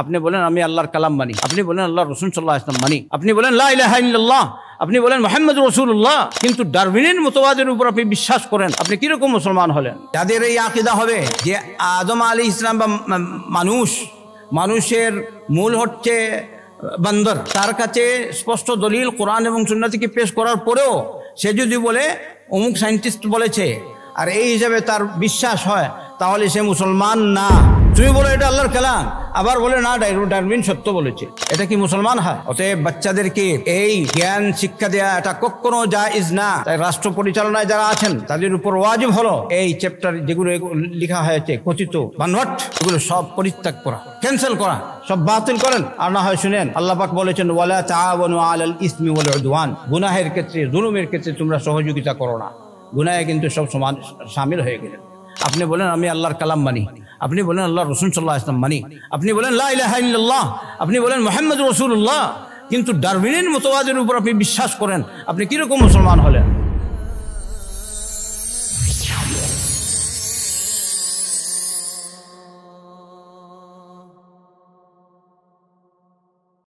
আপনি বলেন আমি আল্লাহর কালাম মানি আপনি বলেন আল্লাহ রসুন সাল্লাহ ইসলাম মানি আপনি বলেন লাহ আপনি বলেন মোহাম্মদ রসুল্লাহ কিন্তু ডারভিনের মতবাদের উপর আপনি বিশ্বাস করেন আপনি কিরকম মুসলমান হলেন যাদের এই আকিদা হবে যে আদম আলী ইসলাম বা মানুষ মানুষের মূল হচ্ছে বান্দর তার কাছে স্পষ্ট দলিল কোরআন এবং সুন্নাতিকে পেশ করার পরেও সে যদি বলে অমুক সায়েন্টিস্ট বলেছে আর এই হিসাবে তার বিশ্বাস হয় তাহলে সে মুসলমান না তুমি বলো এটা আল্লাহর কালাম আবার বলে না ডাইন সত্য বলেছে এটা কি মুসলমান হয় অতএব বাচ্চাদেরকে এই জ্ঞান শিক্ষা দেয়া এটা কখনো জায়জ না তাই রাষ্ট্র পরিচালনায় যারা আছেন তাদের উপর ওয়াজিব হলো এই চ্যাপ্টার যেগুলো লেখা হয়েছে কথিত বানভাট এগুলো সব পরিত্যাগ করা ক্যান্সেল করা সব বাতিল করেন আর না হয় শুনেন আল্লাহাক বলেছেন ওয়ালা তাআবানু আল ইসমি বলে দোয়ান গুনাহের ক্ষেত্রে জুলুমের ক্ষেত্রে তোমরা সহযোগিতা করো না গুনাহে কিন্তু সব সমান সামিল হয়ে গেলেন আপনি বলেন আমি আল্লাহর কালাম মানি আপনি বলেন আল্লাহ রসুন সাল্লাহ ইসলাম মানি আপনি বলেন লাহ আপনি বলেন মোহাম্মদ রসুল্লাহ কিন্তু ডারবিনের মতবাদের উপর আপনি বিশ্বাস করেন আপনি কীরকম মুসলমান হলেন